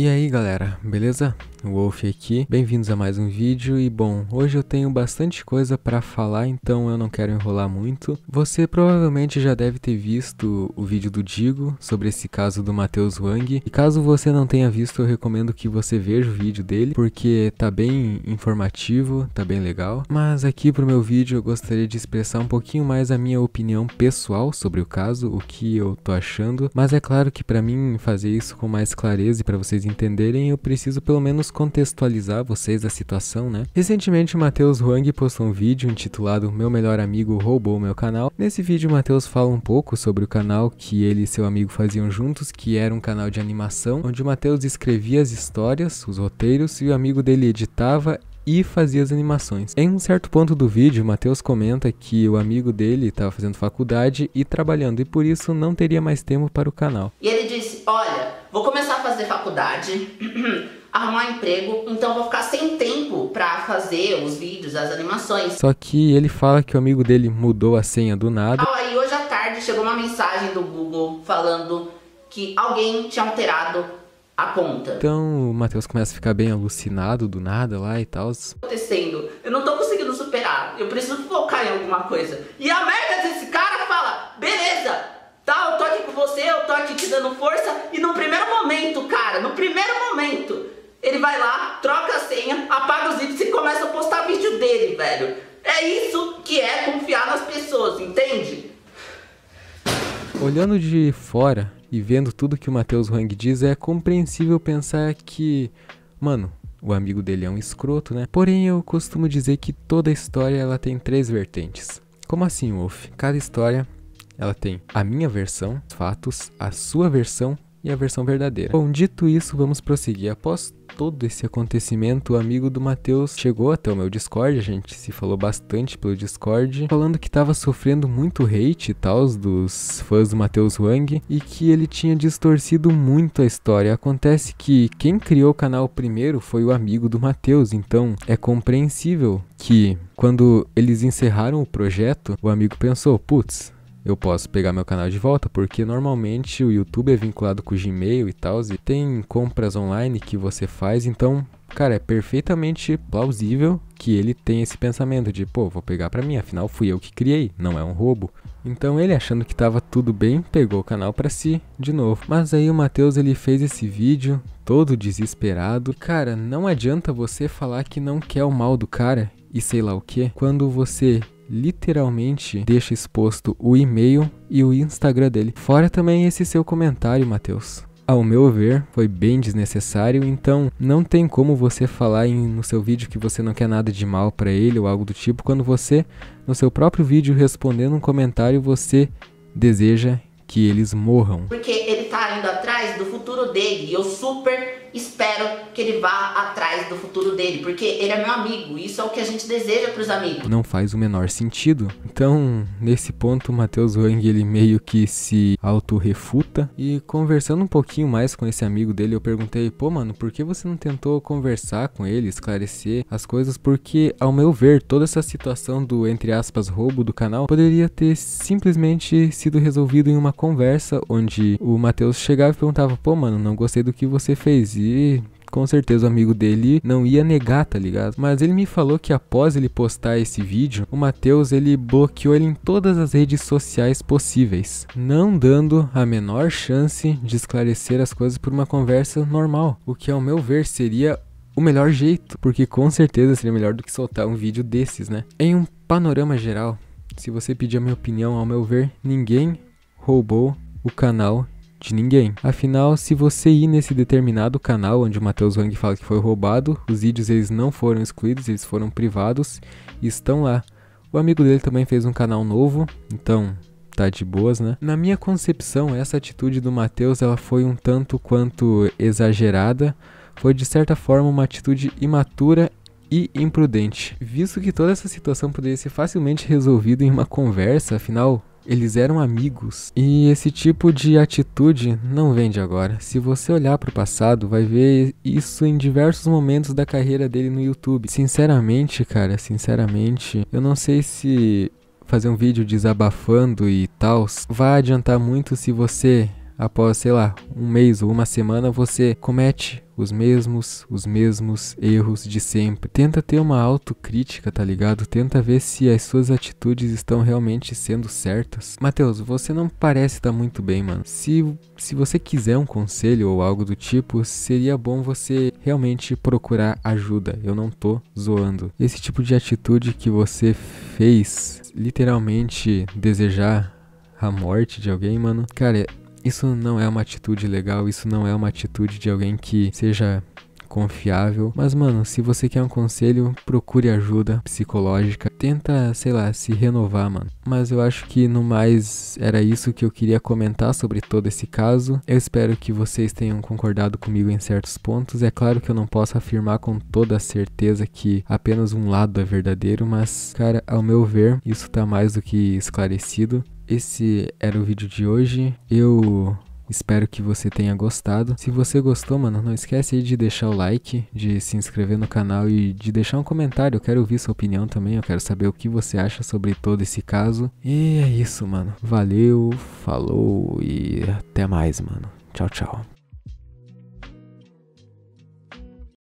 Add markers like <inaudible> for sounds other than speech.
E aí galera, beleza? Wolf aqui, bem-vindos a mais um vídeo e bom, hoje eu tenho bastante coisa para falar, então eu não quero enrolar muito. Você provavelmente já deve ter visto o vídeo do Digo sobre esse caso do Matheus Wang, e caso você não tenha visto, eu recomendo que você veja o vídeo dele, porque tá bem informativo, tá bem legal. Mas aqui pro meu vídeo eu gostaria de expressar um pouquinho mais a minha opinião pessoal sobre o caso, o que eu tô achando, mas é claro que para mim fazer isso com mais clareza e para vocês entenderem, eu preciso pelo menos contextualizar vocês a situação, né? Recentemente, o Matheus Huang postou um vídeo intitulado Meu Melhor Amigo Roubou Meu Canal. Nesse vídeo, o Matheus fala um pouco sobre o canal que ele e seu amigo faziam juntos, que era um canal de animação, onde o Matheus escrevia as histórias, os roteiros, e o amigo dele editava e fazia as animações. Em um certo ponto do vídeo, Matheus comenta que o amigo dele estava fazendo faculdade e trabalhando e por isso não teria mais tempo para o canal. E ele disse: Olha, vou começar a fazer faculdade. <clears throat> arrumar emprego, então vou ficar sem tempo para fazer os vídeos, as animações. Só que ele fala que o amigo dele mudou a senha do nada. Ah, aí hoje à tarde chegou uma mensagem do Google falando que alguém tinha alterado a conta. Então o Matheus começa a ficar bem alucinado do nada lá e tal. Acontecendo. Eu não tô conseguindo superar. Eu preciso focar em alguma coisa. E a merda desse cara fala: beleza, tá, eu tô aqui com você, eu tô aqui te dando força. E no primeiro momento, cara, no primeiro momento, ele vai lá, troca a senha, apaga os vídeos e começa a postar vídeo dele, velho. É isso que é confiar nas pessoas, entende? Olhando de fora, e vendo tudo que o Matheus Wang diz, é compreensível pensar que, mano, o amigo dele é um escroto, né? Porém, eu costumo dizer que toda história ela tem três vertentes. Como assim, Wolf? Cada história ela tem a minha versão, fatos, a sua versão e a versão verdadeira. Bom, dito isso, vamos prosseguir. Após todo esse acontecimento, o amigo do Matheus chegou até o meu Discord, a gente se falou bastante pelo Discord, falando que tava sofrendo muito hate e tal dos fãs do Matheus Wang e que ele tinha distorcido muito a história. Acontece que quem criou o canal primeiro foi o amigo do Matheus, então é compreensível que quando eles encerraram o projeto, o amigo pensou, putz, eu posso pegar meu canal de volta, porque normalmente o YouTube é vinculado com o Gmail e tal, e tem compras online que você faz, então, cara, é perfeitamente plausível que ele tenha esse pensamento de, pô, vou pegar para mim, afinal fui eu que criei, não é um roubo. Então ele achando que tava tudo bem, pegou o canal para si de novo. Mas aí o Matheus ele fez esse vídeo todo desesperado. Cara, não adianta você falar que não quer o mal do cara e sei lá o que, quando você literalmente deixa exposto o e-mail e o Instagram dele. Fora também esse seu comentário, Matheus. Ao meu ver, foi bem desnecessário, então não tem como você falar em, no seu vídeo que você não quer nada de mal para ele ou algo do tipo, quando você, no seu próprio vídeo, respondendo um comentário, você deseja que eles morram. Porque ele tá indo atrás do futuro dele, e eu super espero que ele vá atrás do futuro dele, porque ele é meu amigo, isso é o que a gente deseja para os amigos. Não faz o menor sentido. Então, nesse ponto, o Matheus Wang ele meio que se autorrefuta e conversando um pouquinho mais com esse amigo dele, eu perguntei: "Pô, mano, por que você não tentou conversar com ele, esclarecer as coisas? Porque ao meu ver, toda essa situação do entre aspas roubo do canal poderia ter simplesmente sido resolvido em uma conversa onde o Matheus chegava e perguntava: "Pô, mano, não gostei do que você fez e com certeza o amigo dele não ia negar, tá ligado? Mas ele me falou que após ele postar esse vídeo, o Matheus ele bloqueou ele em todas as redes sociais possíveis, não dando a menor chance de esclarecer as coisas por uma conversa normal, o que ao meu ver seria o melhor jeito, porque com certeza seria melhor do que soltar um vídeo desses, né? Em um panorama geral, se você pedir a minha opinião, ao meu ver, ninguém roubou o canal de ninguém. Afinal, se você ir nesse determinado canal onde o Matheus Wang fala que foi roubado, os vídeos eles não foram excluídos, eles foram privados e estão lá. O amigo dele também fez um canal novo, então tá de boas, né? Na minha concepção, essa atitude do Matheus ela foi um tanto quanto exagerada, foi de certa forma uma atitude imatura e imprudente. Visto que toda essa situação poderia ser facilmente resolvida em uma conversa, afinal, eles eram amigos. E esse tipo de atitude não vende agora. Se você olhar para o passado, vai ver isso em diversos momentos da carreira dele no YouTube. Sinceramente, cara, sinceramente, eu não sei se fazer um vídeo desabafando e tal vai adiantar muito se você após, sei lá, um mês ou uma semana, você comete os mesmos, os mesmos erros de sempre. Tenta ter uma autocrítica, tá ligado? Tenta ver se as suas atitudes estão realmente sendo certas. Mateus, você não parece estar tá muito bem, mano. Se se você quiser um conselho ou algo do tipo, seria bom você realmente procurar ajuda. Eu não tô zoando. Esse tipo de atitude que você fez, literalmente desejar a morte de alguém, mano. Cara, isso não é uma atitude legal, isso não é uma atitude de alguém que seja confiável. Mas, mano, se você quer um conselho, procure ajuda psicológica. Tenta, sei lá, se renovar, mano. Mas eu acho que no mais era isso que eu queria comentar sobre todo esse caso. Eu espero que vocês tenham concordado comigo em certos pontos. É claro que eu não posso afirmar com toda a certeza que apenas um lado é verdadeiro, mas, cara, ao meu ver, isso tá mais do que esclarecido esse era o vídeo de hoje. Eu espero que você tenha gostado. Se você gostou, mano, não esquece aí de deixar o like, de se inscrever no canal e de deixar um comentário. Eu quero ouvir sua opinião também, eu quero saber o que você acha sobre todo esse caso. E é isso, mano. Valeu, falou e até mais, mano. Tchau, tchau.